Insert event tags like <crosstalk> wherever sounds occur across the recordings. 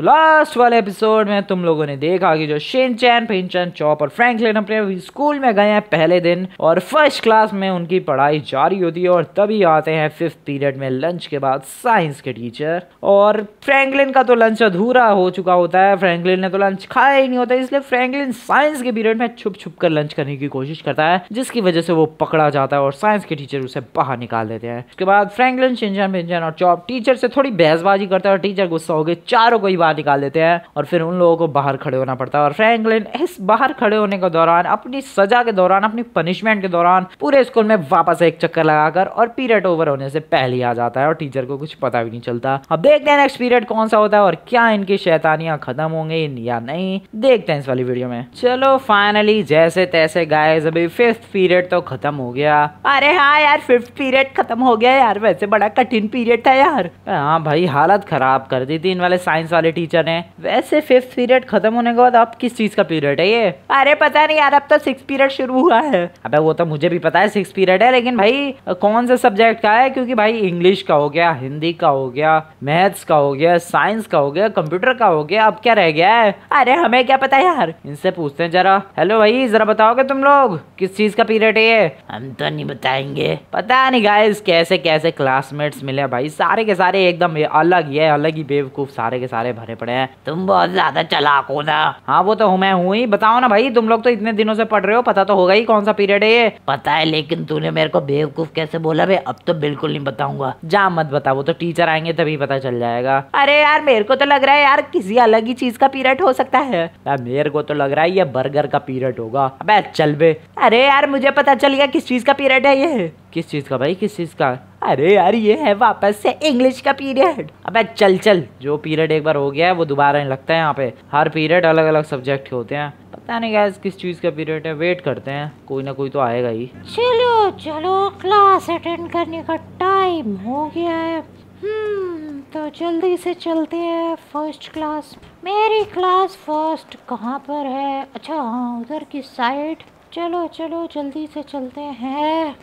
तो लास्ट वाले एपिसोड में तुम लोगों ने देखा कि जो शिनचैन पिंचन चौप और फ्रैंकलिन अपने स्कूल में गए हैं पहले दिन और फर्स्ट क्लास में उनकी पढ़ाई जारी होती है और तभी आते हैं फिफ्थ पीरियड में लंच के बाद साइंस के टीचर और फ्रैंकलिन का तो लंच अधूरा हो चुका होता है फ्रैंकलिन ने तो लंच खाया ही नहीं होता इसलिए फ्रैंकलिन साइंस के पीरियड में छुप छुप कर लंच करने की कोशिश करता है जिसकी वजह से वो पकड़ा जाता है और साइंस के टीचर उसे बाहर निकाल देते हैं उसके बाद फ्रेंकलिन शिनचैन पिंचन और चौप टीचर से थोड़ी बहसबाजी करता है और टीचर गुस्सा हो गए चारों को ही बाहर निकाल देते हैं और फिर उन लोगों को बाहर खड़े होना पड़ता है और फ्रैंकलिन इस बाहर खड़े होने के दौरान अपनी सजा के दौरान अपनी पनिशमेंट के दौरान पूरे स्कूल में वापस एक चक्कर लगाकर और पीरियड ओवर होने से पहले ही आ जाता है और टीचर को कुछ पता भी नहीं चलता अब देखते हैं नेक्स्ट पीरियड कौन सा होता है और क्या इनकी शैतानियां खत्म होंगी या नहीं देखते हैं इस वाली वीडियो में चलो फाइनली जैसे तैसे गाइस अभी फिफ्थ पीरियड तो खत्म हो गया अरे हाँ यार फिफ्थ पीरियड खत्म हो गया यार वैसे बड़ा कठिन पीरियड था यार हाँ भाई हालत खराब कर दी थी इन वाले साइंस वाले टीचर हैं वैसे फिफ्थ पीरियड खत्म होने के बाद अब किस चीज का पीरियड है ये अरे पता नहीं यार अब तो सिक्स पीरियड शुरू हुआ है अबे वो तो मुझे भी पता है सिक्स पीरियड है लेकिन भाई कौन सा सब्जेक्ट का है क्योंकि भाई इंग्लिश का हो गया हिंदी का हो गया मैथ्स का हो गया साइंस का हो गया कंप्यूटर का हो गया अब क्या रह गया है अरे हमें क्या पता यार इनसे पूछते हैं जरा हेलो भाई जरा बताओगे तुम लोग किस चीज का पीरियड है ये हम तो नहीं बताएंगे पता नहीं गाइस कैसे कैसे क्लासमेट्स मिले भाई सारे के सारे एकदम अलग ही है अलग ही बेवकूफ सारे के सारे भरे पड़े हैं तुम बहुत ज्यादा चलाक हो ना हाँ वो तो हूँ मैं हूँ ही बताओ ना भाई तुम लोग तो इतने दिनों से पढ़ रहे हो पता तो होगा ही कौन सा पीरियड है ये पता है लेकिन तूने मेरे को बेवकूफ कैसे बोला भाई अब तो बिल्कुल नहीं बताऊंगा जा मत बता वो तो टीचर आएंगे तभी पता चल जाएगा अरे यार मेरे को तो लग रहा है यार किसी अलग ही चीज का पीरियड हो सकता है मेरे को तो लग रहा है ये बर्गर का पीरियड होगा अब चल बे अरे यार मुझे पता चल गया किस चीज का पीरियड है ये किस चीज का भाई किस चीज का अरे यार ये है वापस से इंग्लिश का पीरियड अबे चल चल जो पीरियड एक बार हो गया है वो दोबारा नहीं लगता है यहाँ पे हर पीरियड अलग अलग सब्जेक्ट के होते हैं पता नहीं गैस किस चीज़ का पीरियड है वेट करते हैं कोई ना कोई तो आएगा ही चलो चलो क्लास अटेंड करने का टाइम हो गया है हम्म, तो जल्दी से चलते हैं फर्स्ट क्लास मेरी क्लास फर्स्ट कहाँ पर है अच्छा हाँ उधर की साइड चलो चलो जल्दी से चलते हैं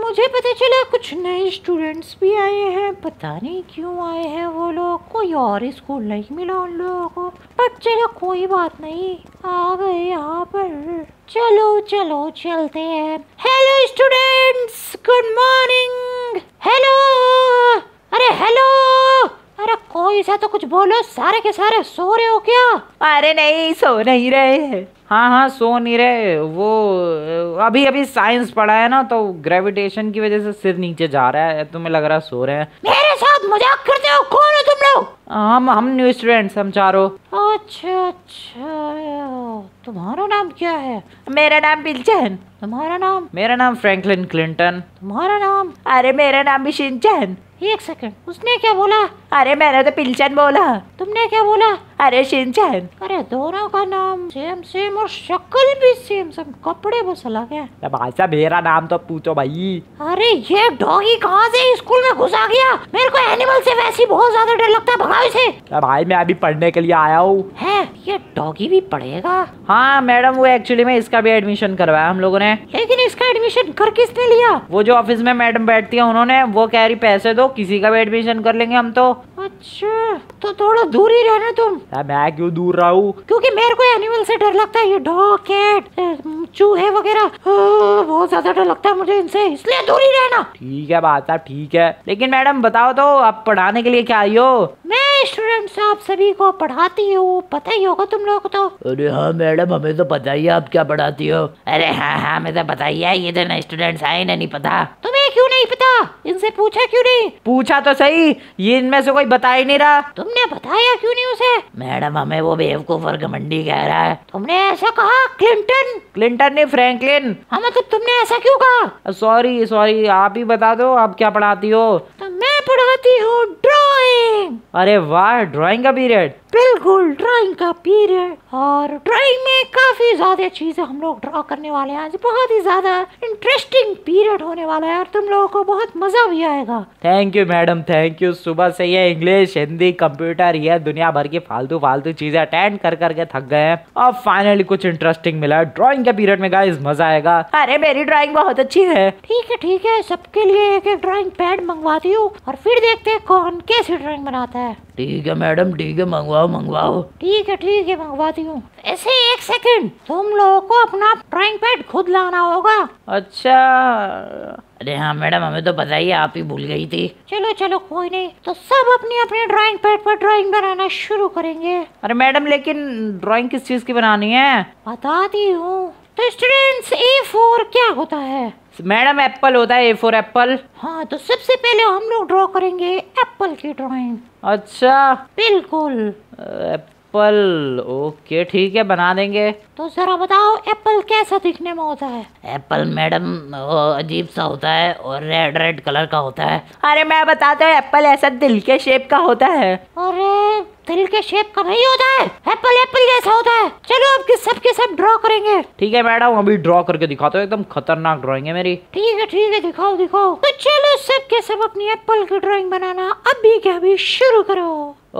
मुझे पता चला कुछ नए स्टूडेंट्स भी आए हैं पता नहीं क्यों आए हैं वो लोग कोई और स्कूल नहीं मिला उन लोगों को पर चलो कोई बात नहीं आ गए यहाँ पर चलो चलो चलते हैं hello students good morning hello अरे हेलो अरे कोई सा तो कुछ बोलो सारे के सारे सो रहे हो क्या अरे नहीं सो नहीं रहे हैं हाँ हाँ सो नहीं रहे वो अभी अभी साइंस पढ़ा है ना तो ग्रेविटेशन की वजह से सिर नीचे जा रहा है तुम्हें लग रहा है सो रहे हैं मेरे साथ मजाक करते हो कौन हो तुम लोग हम हम न्यू स्टूडेंट्स हम चारों अच्छा अच्छा तुम्हारा नाम क्या है मेरा नाम बिलचैन तुम्हारा नाम मेरा नाम फ्रैंकलिन क्लिंटन तुम्हारा नाम अरे मेरा नाम भी शिनचैन एक सेकंड उसने क्या बोला अरे मैंने तो पिलचन बोला तुमने क्या बोला अरे शिनचैन अरे दोनों का नाम सेम सेम और शक्ल भी सेम सेम कपड़े बस अलग है मेरा नाम तो पूछो भाई अरे ये डॉगी कहाँ से स्कूल में घुसा गया मेरे को एनिमल से वैसे बहुत ज्यादा डर लगता है भगाओ इसे भाई मैं अभी पढ़ने के लिए आया हूँ है ये डॉगी भी पढ़ेगा हाँ, हाँ मैडम वो एक्चुअली में इसका भी एडमिशन करवाया हम लोगों ने लेकिन इसका एडमिशन कर किसने लिया वो जो ऑफिस में मैडम बैठती है उन्होंने वो कह रही पैसे दो किसी का भी एडमिशन कर लेंगे हम तो अच्छा तो थोड़ा दूर ही रहना तुम मैं क्यों दूर रहा हूँ क्योंकि मेरे को एनिमल से डर लगता है ये डॉग कैट चूहे वगैरह बहुत ज्यादा डर लगता है मुझे इनसे इसलिए दूर ही रहना ठीक है बात ठीक है लेकिन मैडम बताओ तो आप पढ़ाने के लिए क्या आई हो मैं स्टूडेंट्स आप सभी को पढ़ाती हो पता ही होगा तुम लोग तो अरे हाँ मैडम हमें तो पता ही आप क्या पढ़ाती हो अरे हाँ हाँ हमें तो पता ही है ये तो ना स्टूडेंट्स आए ना नहीं पता तुम्हें क्यों नहीं पता इनसे पूछा क्यों नहीं पूछा तो सही ये इनमें से कोई बता ही नहीं रहा तुमने बताया क्यों नहीं उसे मैडम हमें वो बेवकूफ और घमंडी कह रहा है तुमने ऐसा कहा क्लिंटन क्लिंटन ने फ्रैंकलिन हाँ मतलब तुमने ऐसा क्यों कहा सॉरी सॉरी आप ही बता दो आप क्या पढ़ाती हो तो मैं पढ़ाती हूँ ड्राइंग अरे वाह ड्राइंग का पीरियड बिल्कुल ड्राइंग का पीरियड और ड्राइंग में काफी ज्यादा चीजें हम लोग ड्रॉ करने वाले हैं आज बहुत ही ज्यादा इंटरेस्टिंग पीरियड होने वाला है और तुम लोगों को बहुत मजा भी आएगा thank you madam thank you सुबह से ये इंग्लिश हिंदी कंप्यूटर ये दुनिया भर की फालतू फालतू चीजें अटेंड कर करके थक गए हैं और फाइनली कुछ इंटरेस्टिंग मिला ड्रॉइंग के पीरियड में गाइज मजा आएगा अरे मेरी ड्रॉइंग बहुत अच्छी है ठीक है ठीक है सबके लिए एक एक ड्रॉइंग पैड मंगवाती हूँ और फिर देखते हैं कौन कैसी ड्रॉइंग बनाता है ठीक है मैडम ठीक है मंगवा मंगवाओ मंगवाओ ठीक है ठीक है मंगवाती हूँ ऐसे एक सेकंड तुम लोगों को अपना ड्राइंग पैड खुद लाना होगा अच्छा अरे हाँ मैडम हमें तो पता ही आप ही भूल गई थी चलो चलो कोई नहीं तो सब अपने अपने ड्राइंग पैड पर ड्राइंग बनाना शुरू करेंगे अरे मैडम लेकिन ड्राइंग किस चीज की बनानी है बताती हूँ तो स्टूडेंट्स ए फोर क्या होता है मैडम एप्पल होता है ए फोर एप्पल हाँ तो सबसे पहले हम लोग ड्रॉ करेंगे एप्पल की ड्राइंग अच्छा बिल्कुल एप्पल ओके ठीक है बना देंगे तो जरा बताओ एप्पल कैसा दिखने में होता है एप्पल मैडम अजीब सा होता है और रेड रेड कलर का होता है अरे मैं बताता हूँ एप्पल ऐसा दिल के शेप का होता है अरे दिल के शेप का नहीं होता है एप्पल एप्पल जैसा होता है चलो अब किस सब के सब ड्रॉ करेंगे ठीक है मैडम अभी ड्रॉ करके दिखाते हो एकदम खतरनाक ड्रॉइंग है मेरी ठीक है ठीक है दिखाओ दिखाओ तो चलो सब के सब अपनी एप्पल की ड्रॉइंग बनाना अभी के अभी शुरू करो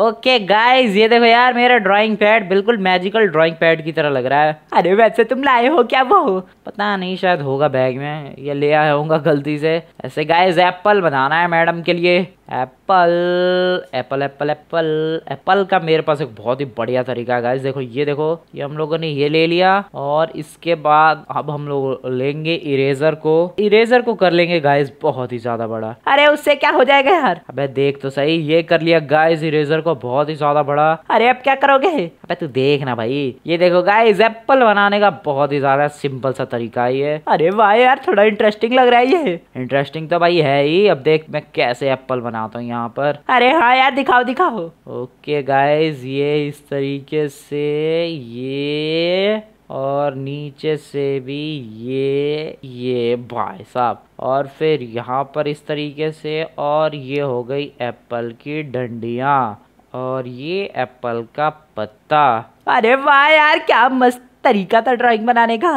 ओके गाइस ये देखो यार मेरा ड्राइंग पैड बिल्कुल मैजिकल ड्राइंग पैड की तरह लग रहा है अरे वैसे तुम लाए हो क्या वो पता नहीं शायद होगा बैग में या ले आया होगा गलती से ऐसे गाइस एप्पल बनाना है मैडम के लिए apple apple apple apple apple का मेरे पास एक बहुत ही बढ़िया तरीका है गाइस देखो ये देखो ये हम लोगों ने ये ले लिया और इसके बाद अब हम लोग लेंगे इरेजर को इरेजर को कर लेंगे गाइस बहुत ही ज्यादा बड़ा अरे उससे क्या हो जाएगा यार अबे देख तो सही ये कर लिया गाइस इरेजर को बहुत ही ज्यादा बड़ा अरे अब क्या करोगे अब तू देख ना भाई ये देखो गाइस एप्पल बनाने का बहुत ही ज्यादा सिंपल सा तरीका है ये अरे वाह यार थोड़ा इंटरेस्टिंग लग रहा है ये इंटरेस्टिंग तो भाई है ही अब देख मैं कैसे एप्पल बना बनाता हूँ यहाँ पर अरे हाँ यार दिखाओ दिखाओ ओके गाइज ये इस तरीके से ये और नीचे से भी ये ये भाई साहब और फिर यहाँ पर इस तरीके से और ये हो गई एप्पल की डंडिया और ये एप्पल का पत्ता अरे वाह यार क्या मस्त तरीका था ड्राइंग बनाने का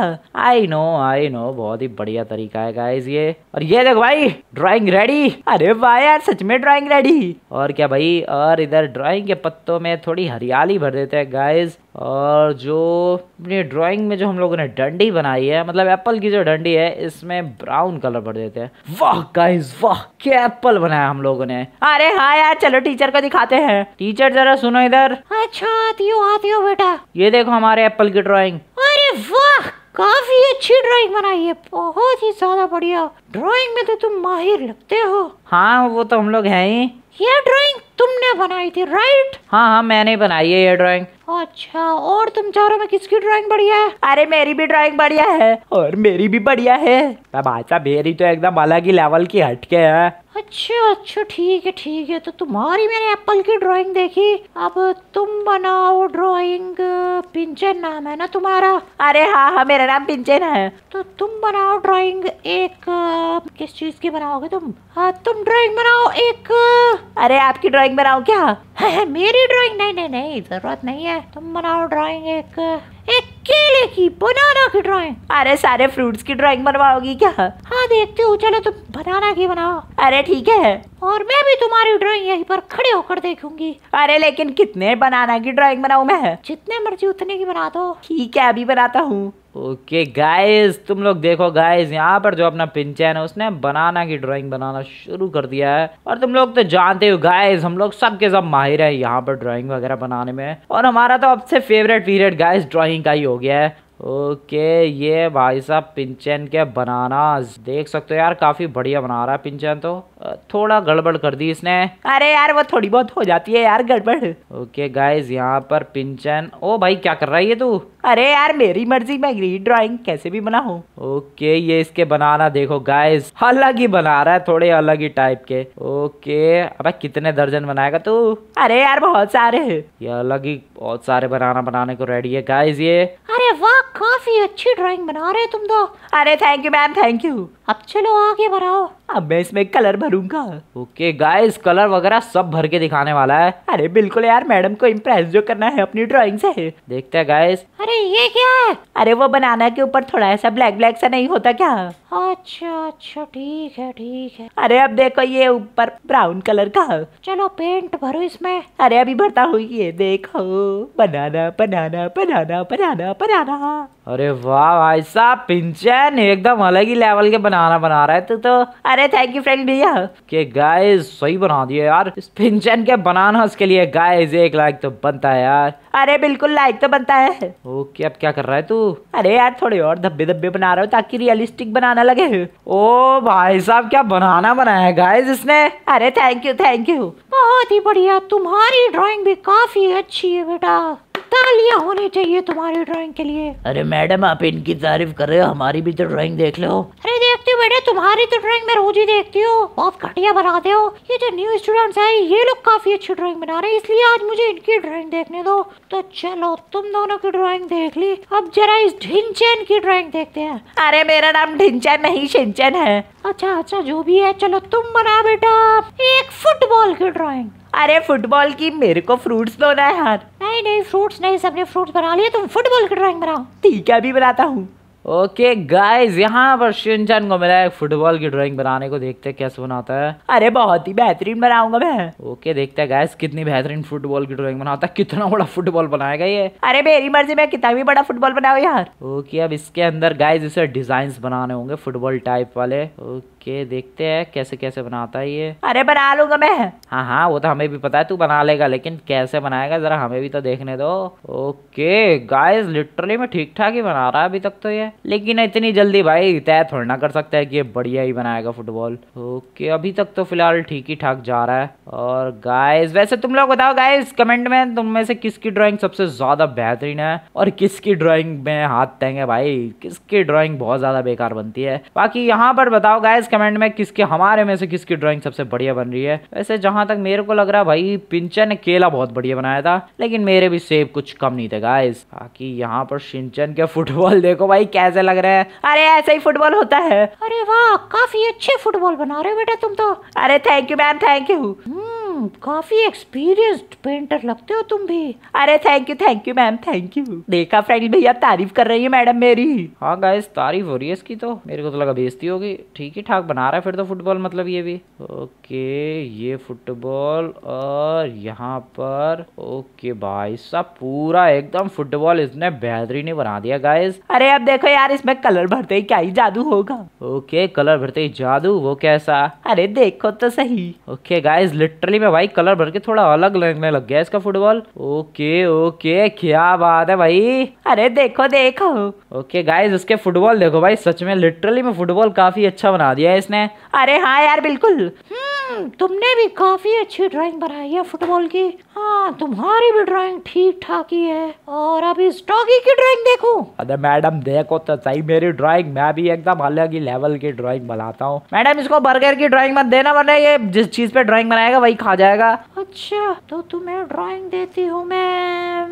आई नो आई नो बहुत ही बढ़िया तरीका है गाइस ये और ये देखो भाई ड्राइंग रेडी अरे भाई यार सच में ड्राइंग रेडी और क्या भाई और इधर ड्राइंग के पत्तों में थोड़ी हरियाली भर देते हैं गाइस और जो अपनी ड्राइंग में जो हम लोगों ने डंडी बनाई है मतलब एप्पल की जो डंडी है इसमें ब्राउन कलर भर देते हैं वाह गाइस वाह क्या एप्पल बनाया हम लोगों ने अरे हाँ यार चलो टीचर को दिखाते हैं टीचर जरा सुनो इधर अच्छा आती हो आती हो बेटा ये देखो हमारे एप्पल की ड्राइंग अरे वाह काफी अच्छी ड्राइंग बनाई है बहुत ही ज्यादा बढ़िया ड्राइंग में तो तुम माहिर लगते हो हाँ वो तो हम लोग हैं ही ये ड्राइंग तुमने बनाई थी राइट हाँ हाँ मैंने बनाई है ये ड्राइंग अच्छा और तुम चारों में किसकी ड्राइंग बढ़िया है अरे मेरी भी ड्राइंग बढ़िया है और मेरी भी बढ़िया है मेरी तो एकदम अलग ही लेवल की हटके है अच्छा अच्छा ठीक है ठीक है तो तुम्हारी मैंने एप्पल की ड्राइंग देखी अब तुम बनाओ ड्राइंग पिंचन नाम है ना तुम्हारा अरे हाँ हाँ मेरा नाम पिंचन है तो तुम बनाओ ड्राइंग एक किस चीज की बनाओगे तुम हाँ तुम ड्राइंग बनाओ एक अरे आपकी ड्राइंग बनाओ क्या है, हाँ, हाँ, मेरी ड्राइंग नहीं नहीं नहीं जरूरत नहीं है तुम बनाओ ड्राइंग एक एक केले की बनाना की ड्राइंग अरे सारे फ्रूट्स की ड्राइंग बनवाओगी क्या हाँ देखते हो चलो तुम बनाना की बनाओ अरे ठीक है और मैं भी तुम्हारी ड्राइंग यहीं पर खड़े होकर देखूंगी अरे लेकिन कितने बनाना की ड्राइंग बनाऊ मैं जितने मर्जी उतने की बना दो ठीक है अभी बनाता हूँ ओके गाइस तुम लोग देखो गाइस यहाँ पर जो अपना पिंचैन है उसने बनाना की ड्राइंग बनाना शुरू कर दिया है और तुम लोग तो जानते हो गाइस हम लोग सब के सब माहिर है यहाँ पर ड्राइंग वगैरह बनाने में और हमारा तो अब से फेवरेट पीरियड गाइस ड्राइंग का ही हो गया है ओके ये भाई साहब पिंचन के बनाना देख सकते हो यार काफी बढ़िया बना रहा है पिंचन तो थोड़ा गड़बड़ कर दी इसने अरे यार वो थोड़ी बहुत हो जाती है यार गड़बड़ ओके गाइज यहाँ पर पिंचन ओ भाई क्या कर रहा है ये तू अरे यार मेरी मर्जी मैं ग्रीन ड्राइंग कैसे भी बना हूँ ओके ये इसके बनाना देखो गाइज अलग ही बना रहा है थोड़े अलग ही टाइप के ओके अब कितने दर्जन बनाएगा तू अरे यार बहुत सारे ये अलग ही बहुत सारे बनाना बनाने को रेडी है गाइज ये अरे वाह काफी अच्छी ड्राइंग बना रहे तुम तो अरे thank you ma'am thank you अब चलो आगे बनाओ अब मैं इसमें colour room okay guys colour वगैरह सब भर के दिखाने वाला है अरे बिल्कुल यार मैडम को इम्प्रेस जो करना है अपनी ड्राइंग से देखते हैं गाइस अरे ये क्या है अरे वो बनाना के ऊपर थोड़ा ऐसा ब्लैक ब्लैक सा नहीं होता क्या अच्छा अच्छा ठीक है ठीक है अरे अब देखो ये ऊपर ब्राउन कलर का चलो पेंट भरो इसमें अरे अभी भरता हुई ये देखो बनाना बनाना बनाना बनाना बनाना अरे वाह भाई साहब पिंचन एकदम अलग ही लेवल के बनाना बना रहा है तू तो अरे थैंक यू फ्रेंड भैया के गाइस सही बना दिए यार इस पिंचन के बनाना उसके लिए गाइस एक लाइक तो बनता है यार अरे बिल्कुल लाइक तो बनता है ओके अब क्या कर रहा है तू अरे यार थोड़े और धब्बे धब्बे बना रहे हो ताकि रियलिस्टिक बनाना लगे ओ भाई साहब क्या बनाना बनाया गाइस इसने अरे थैंक यू थैंक यू बहुत ही बढ़िया तुम्हारी ड्रॉइंग भी काफी अच्छी है बेटा तालियां होनी चाहिए तुम्हारी ड्रॉइंग के लिए अरे मैं मैडम आप इनकी तारीफ कर रहे हो हमारी भी तो ड्राइंग देख लो अरे देखती हूँ बेटे तुम्हारी तो ड्राइंग मैं रोज ही देखती हूँ बहुत घटिया बनाते हो ये जो न्यू स्टूडेंट्स है ये लोग काफी अच्छी ड्राइंग बना रहे हैं इसलिए आज मुझे इनकी ड्राइंग देखने दो तो चलो तुम दोनों की ड्राइंग देख ली अब जरा इस ढिनचैन की ड्राइंग देखते हैं अरे मेरा नाम ढिनचैन नहीं शिंचैन है अच्छा अच्छा जो भी है चलो तुम बना बेटा एक फुटबॉल की ड्राइंग अरे फुटबॉल की मेरे को फ्रूट्स दो ना यार नहीं नहीं फ्रूट्स नहीं सबने फ्रूट्स बना लिए तुम फुटबॉल की ड्राइंग बनाओ ठीक है अभी बनाता हूँ ओके गाइस यहाँ पर शिनचैन को मिला है फुटबॉल की ड्राइंग बनाने को देखते हैं कैसे बनाता है अरे बहुत ही बेहतरीन बनाऊंगा मैं ओके देखते हैं गाइस कितनी बेहतरीन फुटबॉल की ड्राइंग बनाता है कितना बड़ा फुटबॉल बनाएगा ये अरे मेरी मर्जी मैं कितना भी बड़ा फुटबॉल बनाऊ यार ओके अब इसके अंदर गाइज इसे डिजाइन बनाने होंगे फुटबॉल टाइप वाले ओके ओके देखते हैं कैसे कैसे बनाता है ये अरे बना लूंगा मैं हाँ हाँ वो तो हमें भी पता है तू बना लेगा लेकिन कैसे बनाएगा जरा हमें भी तो देखने दो ओके गाइस लिटरली मैं ठीक ठाक ही बना रहा है अभी तक तो ये लेकिन इतनी जल्दी भाई तय थोड़ा ना कर सकता है की ये बढ़िया ही बनाएगा फुटबॉल ओके अभी तक तो फिलहाल ठीक ही ठाक जा रहा है और गाइस वैसे तुम लोग बताओ गाइस कमेंट में तुम में से किसकी ड्रॉइंग सबसे ज्यादा बेहतरीन है और किसकी ड्रॉइंग में हाथ तेंगे भाई किसकी ड्रॉइंग बहुत ज्यादा बेकार बनती है बाकी यहाँ पर बताओ गायस कमेंट में किसके हमारे में से किसकी ड्राइंग सबसे बढ़िया बन रही है वैसे जहां तक मेरे को लग रहा है भाई पिंचन केला बहुत बढ़िया बनाया था लेकिन मेरे भी सेब कुछ कम नहीं थे गाइस बाकी यहाँ पर सिंचन के फुटबॉल <laughs> देखो भाई कैसे लग रहे हैं अरे ऐसा ही फुटबॉल होता है अरे वाह काफी अच्छे फुटबॉल बना रहे हो बेटा तुम तो अरे thank you ma'am thank you काफी एक्सपीरियंस्ड पेंटर लगते हो तुम भी अरे thank you thank you ma'am thank you देखा फ्रेंड भैया तारीफ कर रही है मैडम मेरी हाँ गाइस तारीफ हो रही है इसकी तो मेरे को तो लगा बेजती होगी ठीक ही ठाक बना रहा है फिर तो फुटबॉल मतलब ये भी ओके ये फुटबॉल और यहाँ पर ओके भाई साहब पूरा एकदम फुटबॉल इसने बेहतरीन ही बना दिया गाइस अरे अब देखो यार इसमें कलर भरते ही क्या ही जादू होगा ओके कलर भरते ही जादू वो कैसा अरे देखो तो सही ओके गाइस लिटरली में भाई कलर भर के थोड़ा अलग लगने लग गया इसका फुटबॉल ओके ओके क्या बात है भाई अरे देखो देखो ओके गाइज उसके फुटबॉल देखो भाई सच में लिटरली में फुटबॉल काफी अच्छा बना दिया है इसने अरे हाँ यार बिल्कुल हम्म, तुमने भी काफी अच्छी ड्राइंग बनाई है फुटबॉल की हाँ तुम्हारी भी ड्राइंग ठीक ठाक ही है और अब इस डॉगी की ड्राइंग देखो अरे मैडम देखो तो सही मेरी ड्राइंग मैं भी एकदम अलग ही लेवल की ड्राइंग बनाता हूँ मैडम इसको बर्गर की ड्राइंग मत देना वरना ये जिस चीज पे ड्राइंग बनाएगा वही खा जाएगा अच्छा तो तुम्हें ड्राइंग देती हूँ मैं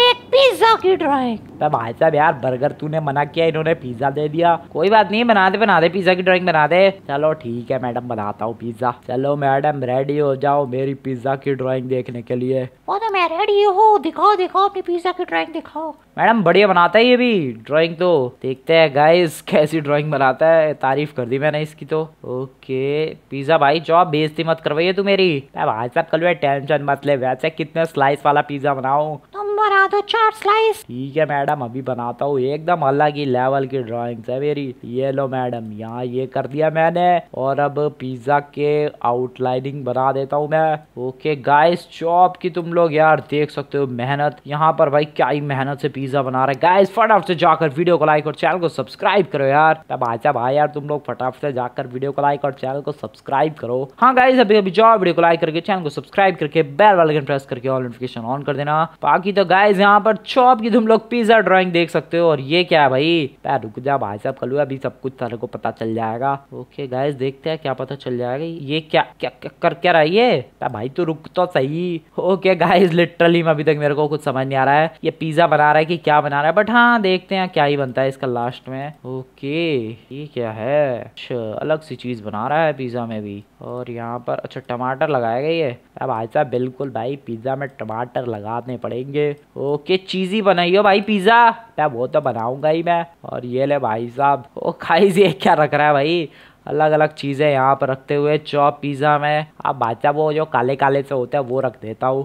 एक पिज्जा की ड्राइंग भाई साहब यार बर्गर तूने मना किया इन्होंने पिज्जा दे दिया कोई बात नहीं बना दे बना दे पिज्जा की ड्राइंग बना दे चलो ठीक है मैडम बनाता हूँ पिज्जा चलो मैडम रेडी हो जाओ मेरी पिज्जा की ड्राइंग देखने के लिए वो तो मैं रेडी हूँ दिखाओ दिखाओ अपनी पिज्जा की ड्राइंग दिखाओ मैडम बढ़िया बनाता है ये भी ड्राइंग तो देखते हैं गाइस कैसी ड्राइंग बनाता है तारीफ कर दी मैंने इसकी तो ओके पिज्जा भाई जॉब बेजती मत करवाइये तू मेरी भाई साहब अंकल वे टेंशन मत मतलब, ले वैसे कितने स्लाइस वाला पिज्ज़ा बनाऊँ बना दो चार स्लाइस ठीक है मैडम अभी बनाता हूँ एकदम अलग ही लेवल की ड्रॉइंग है मेरी ये लो मैडम यहाँ ये कर दिया मैंने और अब पिज्जा के आउटलाइनिंग बना देता हूँ मैं ओके गाइस चॉप की तुम लोग यार देख सकते हो मेहनत यहाँ पर भाई क्या ही मेहनत से पिज्जा बना रहे गाइस फटाफट से जाकर वीडियो को लाइक और चैनल को सब्सक्राइब करो यार तब आचा भाई यार तुम लोग फटाफट से जाकर वीडियो को लाइक और चैनल को सब्सक्राइब करो हाँ गाइस अभी अभी जाओ वीडियो को लाइक करके चैनल को सब्सक्राइब करके बेल वाले प्रेस करके ऑल नोटिफिकेशन ऑन कर देना बाकी तो गाइज गाइज यहाँ पर चॉप की तुम लोग पिज्जा ड्राइंग देख सकते हो और ये क्या है भाई पैर रुक जा भाई साहब कलू अभी सब कुछ सारे को पता चल जाएगा ओके गाइज देखते हैं क्या पता चल जाएगा ये क्या क्या, क्या कर क्या रहा है ये भाई तो रुक तो सही ओके गाइज लिटरली अभी तक मेरे को कुछ समझ नहीं आ रहा है ये पिज्जा बना रहा है की क्या बना रहा है बट हाँ देखते हैं क्या ही बनता है इसका लास्ट में ओके ये क्या है अलग सी चीज बना रहा है पिज्जा में भी और यहाँ पर अच्छा टमाटर लगाया गए है अब भाई साहब बिल्कुल भाई पिज़्ज़ा में टमाटर लगाने पड़ेंगे ओके चीज़ी बनाइयो भाई पिज़्ज़ा वो तो बनाऊंगा ही मैं और ये ले भाई साहब ओ खाई <laughs> ये क्या रख रहा है भाई अलग अलग चीज़ें यहाँ पर रखते हुए चॉप पिज़्ज़ा में अब बादशाह वो जो काले काले से होता है वो रख देता हूँ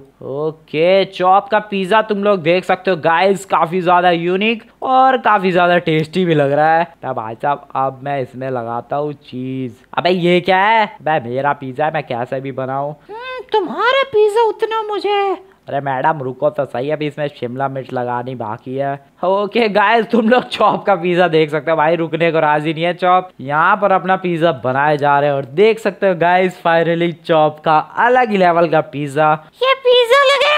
ओके चॉप का पिज़्ज़ा तुम लोग देख सकते हो गाइस काफ़ी ज़्यादा यूनिक और काफ़ी ज़्यादा टेस्टी भी लग रहा है तब बादशाह अब मैं इसमें लगाता हूँ चीज़ अबे ये क्या है भाई मेरा पिज़्ज़ा है मैं कैसे भी बनाऊ हम्म, तुम्हारा पिज़्ज़ा उतना मुझे अरे मैडम रुको तो सही अभी इसमें शिमला मिर्च लगानी बाकी है ओके गाइस तुम लोग चॉप का पिज्जा देख सकते हो भाई रुकने को राजी नहीं है चॉप यहाँ पर अपना पिज्जा बनाए जा रहे हैं और देख सकते हो गाइस फाइनली चॉप का अलग ही लेवल का पिज्जा ये पिज्जा लगे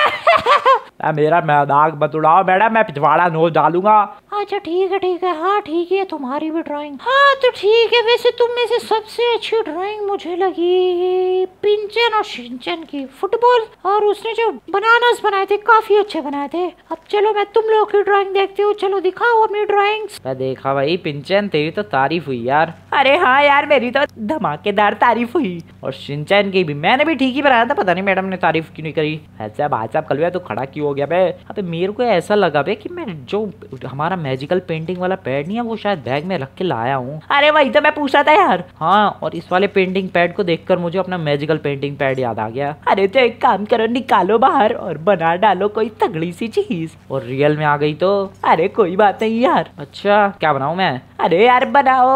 <laughs> मेरा मैदाक बतुड़ाओ मैडम मैं पिछवाड़ा नोच डालूंगा अच्छा ठीक है ठीक है हाँ ठीक है तुम्हारी भी ड्राइंग हाँ तो ठीक है वैसे तुम में से सबसे अच्छी ड्राइंग मुझे लगी पिंचन और शिंचन की फुटबॉल और उसने जो बनानास बनाए थे काफी अच्छे बनाए थे अब चलो मैं तुम लोग की ड्राइंग देखती हूँ चलो दिखाओ अपनी ड्राइंग देखा भाई पिंचन तेरी तो तारीफ हुई यार अरे हाँ यार मेरी तो धमाकेदार तारीफ हुई और शिंचन की भी मैंने भी ठीक ही बनाया था पता नहीं मैडम ने तारीफ क्यों नहीं करी ऐसा भाई साहब कल तो खड़ा क्यों हो गया भाई अबे मेरे को ऐसा लगा भाई कि मैं जो हमारा मैजिकल पेंटिंग वाला पैड नहीं है वो शायद बैग में रख के लाया हूँ अरे वही तो मैं पूछा था यार हाँ और इस वाले पेंटिंग पैड को कर मुझे अपना मैजिकल पेंटिंग पैड याद आ गया अरे तो एक काम करो निकालो बाहर और बना डालो कोई तगड़ी सी चीज और रियल में आ गई तो अरे कोई बात नहीं यार अच्छा क्या बनाऊ मैं अरे यार बनाओ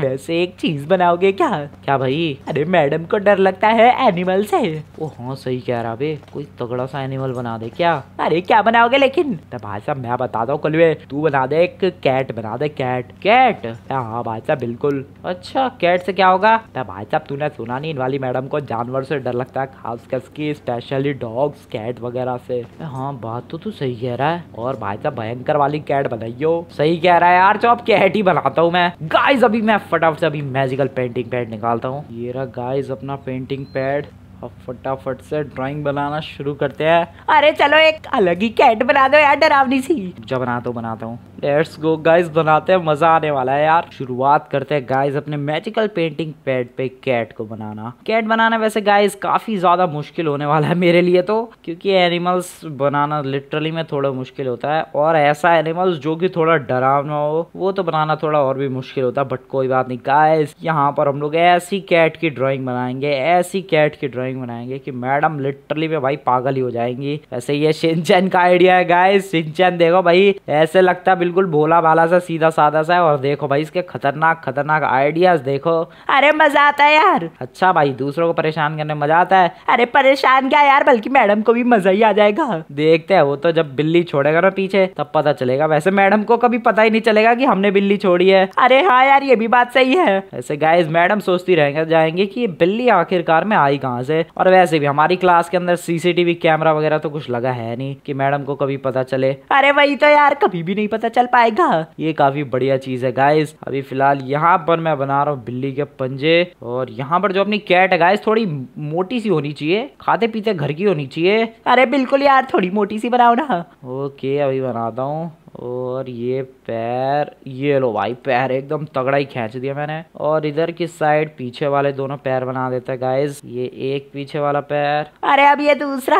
वैसे एक चीज बनाओगे क्या क्या भाई अरे मैडम को डर लगता है एनिमल से वो हाँ सही कह रहा बे कोई तगड़ा सा एनिमल बना दे क्या अरे क्या बनाओगे लेकिन भाई साहब मैं बताता हूँ कलवे तू बना दे एक कैट बना दे कैट कैट हाँ, हाँ भाई साहब बिल्कुल अच्छा कैट से क्या होगा भाई साहब तूने सुना नहीं इन वाली मैडम को जानवर से डर लगता है खास की स्पेशली डॉग्स कैट वगैरह से हाँ बात तो तू सही कह रहा है और भाई साहब भयंकर वाली कैट बनाइयो सही कह रहा है यार चो कैट पेट ही बनाता हूँ मैं गाइज अभी मैं फटाफट से अभी मैजिकल पेंटिंग पैड निकालता हूँ ये रहा गाइज अपना पेंटिंग पैड अब फटाफट से ड्राइंग बनाना शुरू करते हैं अरे चलो एक अलग ही कैट बना दो यार डरावनी सी जब बनाता हूँ बनाता हूँ लेट्स गो गाइस बनाते हैं मजा आने वाला है यार शुरुआत करते हैं गाइस अपने मैजिकल पेंटिंग पैड पे कैट को बनाना कैट बनाना वैसे गाइस काफी ज्यादा मुश्किल होने वाला है मेरे लिए तो क्योंकि एनिमल्स बनाना लिटरली में थोड़ा मुश्किल होता है और ऐसा एनिमल्स जो कि थोड़ा डरावना हो वो तो बनाना थोड़ा और भी मुश्किल होता है बट कोई बात नहीं गाइस यहाँ पर हम लोग ऐसी कैट की ड्रॉइंग बनाएंगे ऐसी कैट की ड्रॉइंग ड्राइंग बनाएंगे कि मैडम लिटरली में भाई पागल ही हो जाएंगी वैसे ये सिंचन का आइडिया है गाइस सिंचन देखो भाई ऐसे लगता है बिल्कुल भोला भाला सा सीधा साधा सा है और देखो भाई इसके खतरनाक खतरनाक आइडियाज देखो अरे मजा आता है यार अच्छा भाई दूसरों को परेशान करने मजा आता है अरे परेशान क्या यार बल्कि मैडम को भी मजा ही आ जाएगा देखते हैं वो तो जब बिल्ली छोड़ेगा ना पीछे तब पता चलेगा वैसे मैडम को कभी पता ही नहीं चलेगा कि हमने बिल्ली छोड़ी है अरे हाँ यार ये भी बात सही है ऐसे गाइज मैडम सोचती रह जाएंगे कि ये बिल्ली आखिरकार में आई कहाँ से और वैसे भी हमारी क्लास के अंदर सीसीटीवी कैमरा वगैरह तो कुछ लगा है नहीं कि मैडम को कभी पता चले अरे वही तो यार कभी भी नहीं पता चल पाएगा ये काफी बढ़िया चीज है गाइस अभी फिलहाल यहाँ पर मैं बना रहा हूँ बिल्ली के पंजे और यहाँ पर जो अपनी कैट है गाइस थोड़ी मोटी सी होनी चाहिए खाते पीते घर की होनी चाहिए अरे बिल्कुल यार थोड़ी मोटी सी बनाओ ना ओके अभी बनाता हूँ और ये पैर ये लो भाई पैर एकदम तगड़ा ही खींच दिया मैंने और इधर की साइड पीछे वाले दोनों पैर बना देता है गाइज ये एक पीछे वाला पैर अरे अब ये दूसरा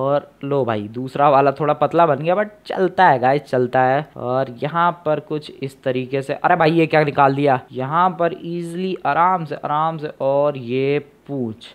और लो भाई दूसरा वाला थोड़ा पतला बन गया बट चलता है गाइज चलता है और यहाँ पर कुछ इस तरीके से अरे भाई ये क्या निकाल दिया यहाँ पर इजिली आराम से आराम से और ये पूछ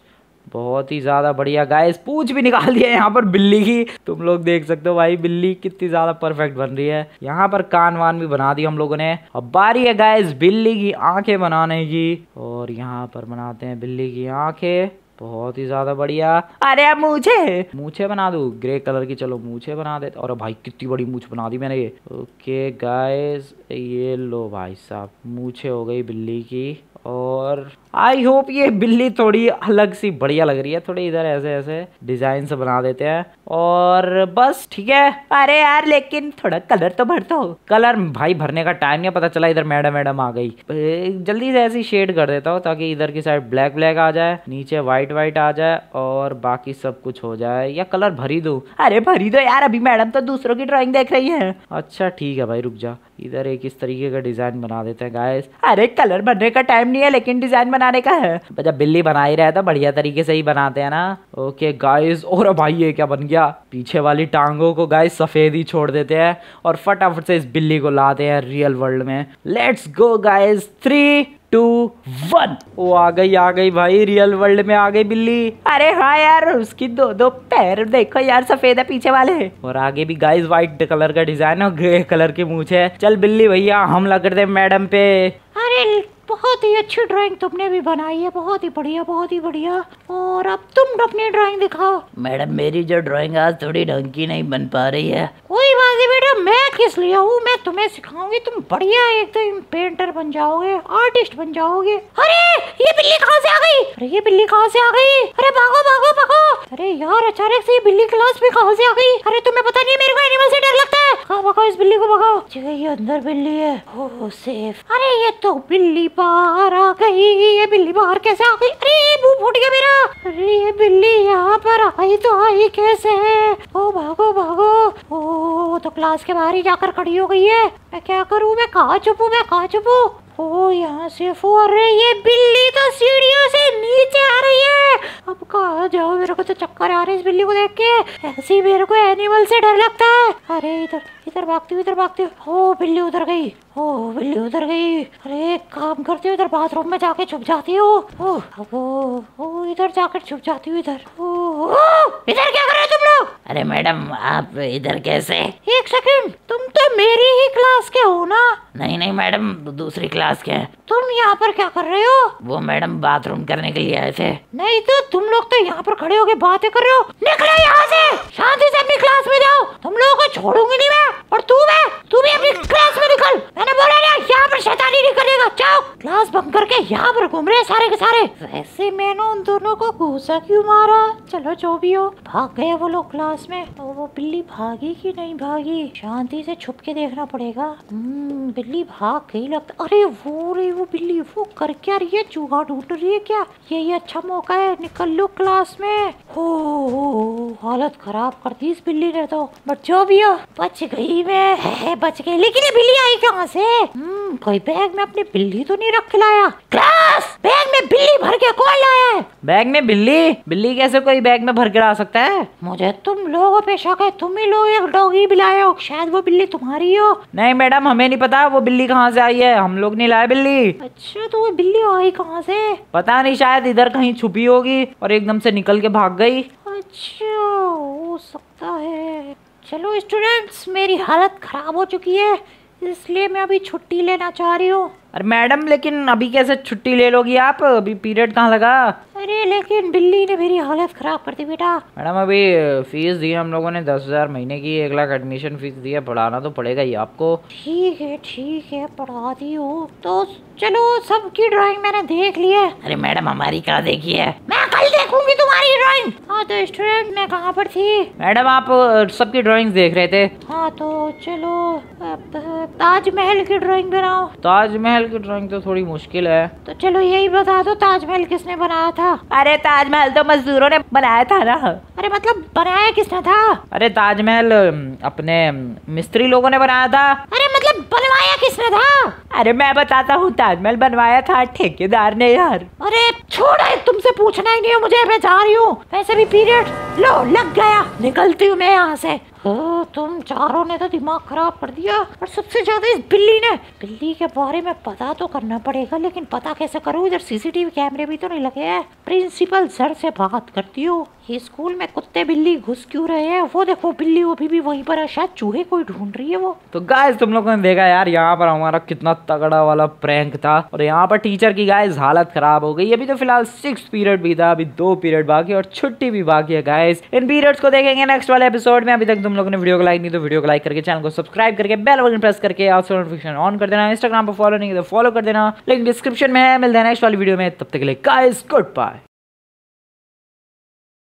बहुत ही ज़्यादा बढ़िया गाइस पूछ भी निकाल दिया यहाँ पर बिल्ली की तुम लोग देख सकते हो भाई बिल्ली कितनी ज़्यादा परफेक्ट बन रही है यहाँ पर कान वान भी बना दी हम लोगों ने अब बारी है गाइस बिल्ली की आंखें बनाने की और यहाँ पर बनाते हैं बिल्ली की आंखें बहुत ही ज्यादा बढ़िया अरे मुझे मूछे बना दू ग्रे कलर की चलो मुझे बना दे और भाई कितनी बड़ी मूछ बना दी मैंने ये ओके गाइस ये लो भाई साहब मूछे हो गई बिल्ली की और आई होप ये बिल्ली थोड़ी अलग सी बढ़िया लग रही है थोड़ी इधर ऐसे ऐसे डिजाइन से बना देते हैं और बस ठीक है अरे यार लेकिन थोड़ा कलर तो भर दो कलर भाई भरने का टाइम नहीं पता चला इधर मैडम मैडम आ गई जल्दी से ऐसी शेड कर देता हूँ ताकि इधर की साइड ब्लैक ब्लैक आ जाए नीचे व्हाइट व्हाइट आ जाए और बाकी सब कुछ हो जाए या कलर भरी दो अरे भरी दो यार अभी मैडम तो दूसरों की ड्रॉइंग देख रही है अच्छा ठीक है भाई रुक जा इधर एक इस तरीके का डिजाइन बना देते हैं गाय अरे कलर भरने का टाइम नहीं है लेकिन डिजाइन बनाने का है जब बिल्ली बना ही रहा था तो बढ़िया तरीके से ही बनाते हैं ना ओके गाइस और भाई ये क्या बन गया पीछे वाली टांगों को गाइस सफेद ही छोड़ देते हैं और फटाफट से इस बिल्ली को लाते हैं रियल वर्ल्ड में let's go guys three two one वो आ गई आ गई भाई रियल वर्ल्ड में आ गई बिल्ली अरे हाँ यार उसकी दो दो पैर देखो यार सफेद है पीछे वाले और आगे भी गाइस व्हाइट कलर का डिजाइन है ग्रे कलर की मूछ है चल बिल्ली भैया हम लग रहे मैडम पे अरे बहुत ही अच्छी ड्राइंग तुमने भी बनाई है बहुत ही बढ़िया बहुत ही बढ़िया और अब तुम अपनी ड्राइंग दिखाओ मैडम मेरी जो ड्राइंग आज थोड़ी ढंग की नहीं बन पा रही है कोई बात नहीं बेटा मैं किस लिया हूँ मैं तुम्हें सिखाऊंगी तुम बढ़िया एकदम पेंटर तो बन जाओगे आर्टिस्ट बन जाओगे अरे ये बिल्ली कहाँ से आ गई अरे ये बिल्ली कहाँ से आ गई अरे भागो भागो भागो अरे यार अचानक से ये बिल्ली क्लास में कहाँ से आ गई अरे तुम्हें पता नहीं मेरे को एनिमल से डर लगता है कहाँ भगाओ इस बिल्ली को भगाओ ये अंदर बिल्ली है ओ सेफ अरे ये तो बिल्ली बाहर आ गई ये बिल्ली बाहर कैसे आ गई अरे मुंह फूट गया मेरा अरे ये बिल्ली यहाँ पर आई तो आई कैसे ओ भागो भागो ओ तो क्लास के बाहर ही जाकर खड़ी हो गई है मैं क्या करूँ मैं कहा छुपू मैं कहा छुपू ओ यहाँ से फो अरे ये बिल्ली तो सीढ़ियों से नीचे आ रही है अब कहा जाओ मेरे को तो चक्कर आ रहे इस बिल्ली को देख के ऐसे ही मेरे को एनिमल से डर लगता है अरे इधर इधर भागती हूँ इधर भागती हूँ ओ बिल्ली उधर गई ओ बिल्ली उधर गई अरे काम करती हूँ इधर बाथरूम में जाके छुप जाती हूँ ओ, ओ, ओ इधर जाकर छुप जाती हूँ इधर ओ, ओ इधर क्या कर रहे हो अरे मैडम आप इधर कैसे एक सेकंड तुम तो मेरी ही क्लास के हो ना नहीं नहीं मैडम दूसरी क्लास के हैं तुम यहाँ पर क्या कर रहे हो वो मैडम बाथरूम करने के लिए आए थे नहीं तो तुम लोग तो यहाँ पर खड़े होके बातें कर रहे हो निकलो यहाँ से शांति से अपनी क्लास में जाओ तुम लोगों को छोड़ूंगी नहीं मैं और तू मैं तू भी अपनी क्लास में निकल मैंने बोला ना यहाँ पर शैतानी नहीं करेगा जाओ क्लास बंक करके यहाँ पर घूम रहे सारे के सारे वैसे मैंने उन दोनों को घूसा क्यों मारा चलो जो भी हो भाग गए वो लोग क्लास पास में तो वो बिल्ली भागी कि नहीं भागी शांति से छुप के देखना पड़ेगा हम्म, बिल्ली भाग गई लगता अरे वो रे वो बिल्ली वो कर क्या रही है चूहा ढूंढ रही है क्या यही अच्छा मौका है निकल लो क्लास में हो हो हालत खराब कर दी इस बिल्ली ने तो जो भी हो बच गई मैं बच गई लेकिन ये बिल्ली आई कहाँ से हम्म, कोई बैग में अपनी बिल्ली तो नहीं रख लाया क्लास बैग में बिल्ली भर के कौन लाया है बैग में बिल्ली बिल्ली कैसे कोई बैग में भर के ला सकता है मुझे तुम लोगों पे शक है तुम ही लोग एक डॉगी भी लाए हो शायद वो बिल्ली तुम्हारी हो नहीं मैडम हमें नहीं पता वो बिल्ली कहाँ से आई है हम लोग नहीं लाए बिल्ली अच्छा तो वो बिल्ली आई कहाँ से पता नहीं शायद इधर कहीं छुपी होगी और एकदम से निकल के भाग गई अच्छा हो सकता है चलो स्टूडेंट्स मेरी हालत ख़राब हो चुकी है इसलिए मैं अभी छुट्टी लेना चाह रही हूँ अरे मैडम लेकिन अभी कैसे छुट्टी ले लोगी आप अभी पीरियड कहाँ लगा अरे लेकिन बिल्ली ने मेरी हालत खराब कर दी बेटा मैडम अभी फीस दी हम लोगों ने दस हजार महीने की एक लाख एडमिशन फीस दी है पढ़ाना तो पड़ेगा ही आपको ठीक है ठीक है पढ़ाती हूँ तो चलो सबकी ड्राइंग मैंने देख ली है अरे मैडम हमारी कहाँ देखी है मैं कल देखूंगी तुम्हारी ड्राइंग हाँ तो स्टूडेंट मैं कहाँ पर थी मैडम आप सबकी ड्राइंग देख रहे थे हाँ तो चलो ताजमहल की ड्राइंग बनाओ ताजमहल ताजमहल की ड्राइंग तो थोड़ी मुश्किल है तो चलो यही बता दो ताजमहल किसने बनाया था अरे ताजमहल तो मजदूरों ने बनाया था ना अरे मतलब बनाया किसने था अरे ताजमहल अपने मिस्त्री लोगों ने बनाया था अरे मतलब बनवाया किसने था अरे मैं बताता हूँ ताजमहल बनवाया था ठेकेदार ने यार अरे छोड़ा तुमसे पूछना ही नहीं है मुझे मैं जा रही हूँ वैसे भी पीरियड लो लग गया निकलती हूँ मैं यहाँ से ओ, तुम चारों ने तो दिमाग खराब कर दिया और सबसे ज्यादा इस बिल्ली ने बिल्ली के बारे में पता तो करना पड़ेगा लेकिन पता कैसे करूँ इधर सीसीटीवी कैमरे भी तो नहीं लगे हैं प्रिंसिपल सर से बात करती हूँ ये स्कूल में कुत्ते बिल्ली घुस क्यों रहे हैं वो देखो बिल्ली वो भी, भी वहीं पर है शायद चूहे कोई ढूंढ रही है वो तो गाइस तुम लोगों ने देखा यार यहाँ पर हमारा कितना तगड़ा वाला प्रैंक था और यहाँ पर टीचर की गाइस हालत खराब हो गई अभी तो फिलहाल सिक्स पीरियड भी था अभी दो पीरियड बाकी और छुट्टी भी बाकी है गाइस इन पीरियड्स को देखेंगे नेक्स्ट वाले एपिसोड में अभी तक तुम लोगों ने वीडियो को लाइक नहीं तो वीडियो को लाइक करके चैनल को सब्सक्राइब करके बेल बटन प्रेस करके ऑल नोटिफिकेशन ऑन कर देना इंस्टाग्राम पर फॉलो नहीं तो फॉलो कर देना लिंक डिस्क्रिप्शन में मिल मिलते हैं नेक्स्ट वाली वीडियो में तब तक के लिए गाइस गुड बाय